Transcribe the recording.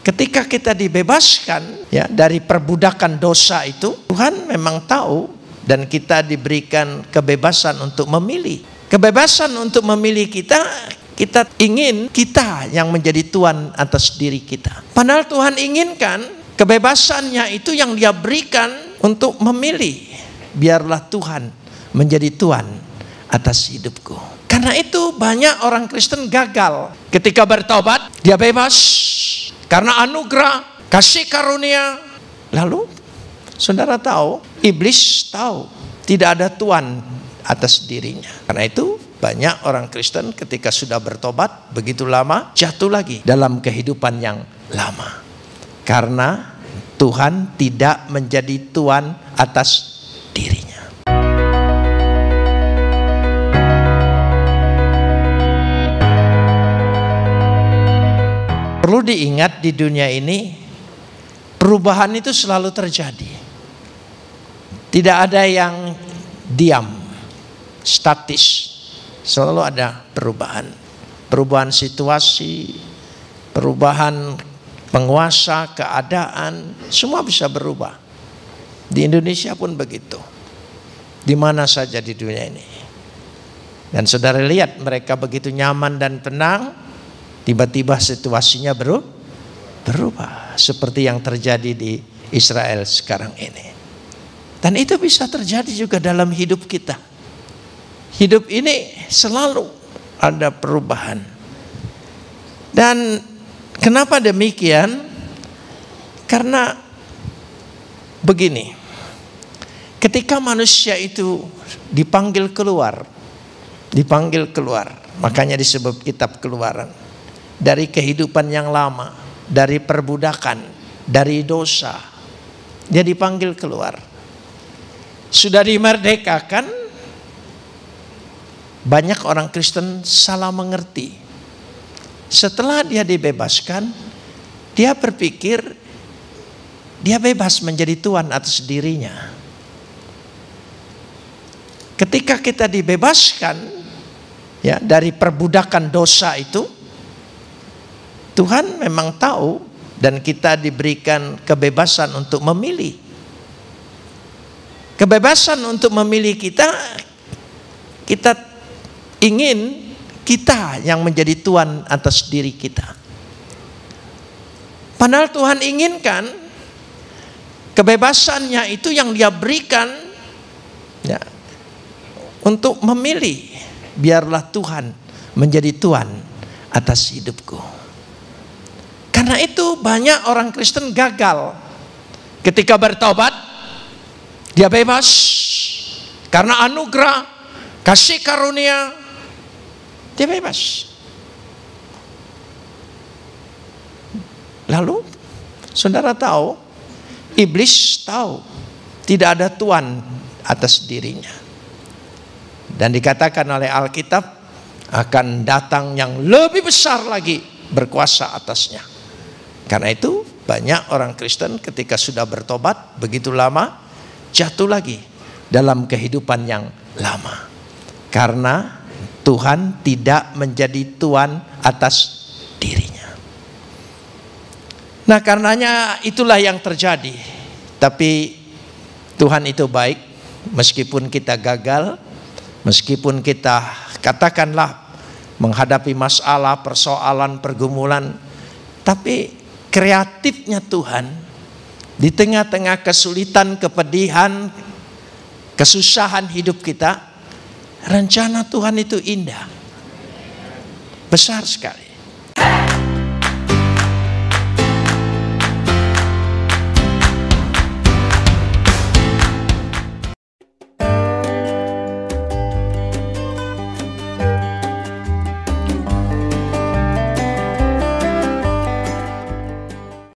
Ketika kita dibebaskan ya dari perbudakan dosa itu, Tuhan memang tahu dan kita diberikan kebebasan untuk memilih. Kebebasan untuk memilih kita kita ingin kita yang menjadi tuan atas diri kita. Padahal Tuhan inginkan kebebasannya itu yang dia berikan untuk memilih. Biarlah Tuhan menjadi tuan atas hidupku. Karena itu banyak orang Kristen gagal ketika bertobat, dia bebas karena anugerah, kasih karunia. Lalu, saudara tahu, iblis tahu tidak ada tuan atas dirinya. Karena itu banyak orang Kristen ketika sudah bertobat begitu lama jatuh lagi dalam kehidupan yang lama. Karena Tuhan tidak menjadi tuan atas Perlu diingat di dunia ini perubahan itu selalu terjadi. Tidak ada yang diam, statis. Selalu ada perubahan. Perubahan situasi, perubahan penguasa, keadaan, semua bisa berubah. Di Indonesia pun begitu. Di mana saja di dunia ini. Dan saudara lihat mereka begitu nyaman dan tenang, Tiba-tiba situasinya berubah berubah seperti yang terjadi di Israel sekarang ini. Dan itu bisa terjadi juga dalam hidup kita. Hidup ini selalu ada perubahan. Dan kenapa demikian? Karena begini. Ketika manusia itu dipanggil keluar, dipanggil keluar, makanya disebut kitab keluaran dari kehidupan yang lama, dari perbudakan, dari dosa. Dia dipanggil keluar. Sudah dimerdekakan, banyak orang Kristen salah mengerti. Setelah dia dibebaskan, dia berpikir dia bebas menjadi tuan atas dirinya. Ketika kita dibebaskan ya dari perbudakan dosa itu, Tuhan memang tahu dan kita diberikan kebebasan untuk memilih. Kebebasan untuk memilih kita kita ingin kita yang menjadi tuan atas diri kita. Padahal Tuhan inginkan kebebasannya itu yang dia berikan ya, untuk memilih. Biarlah Tuhan menjadi tuan atas hidupku. Karena itu banyak orang Kristen gagal. Ketika bertobat, dia bebas. Karena anugerah, kasih karunia, dia bebas. Lalu, saudara tahu, iblis tahu tidak ada tuan atas dirinya. Dan dikatakan oleh Alkitab akan datang yang lebih besar lagi berkuasa atasnya. Karena itu banyak orang Kristen ketika sudah bertobat begitu lama jatuh lagi dalam kehidupan yang lama. Karena Tuhan tidak menjadi tuan atas dirinya. Nah, karenanya itulah yang terjadi. Tapi Tuhan itu baik meskipun kita gagal, meskipun kita katakanlah menghadapi masalah, persoalan, pergumulan, tapi kreatifnya Tuhan di tengah-tengah kesulitan, kepedihan, kesusahan hidup kita, rencana Tuhan itu indah. Besar sekali.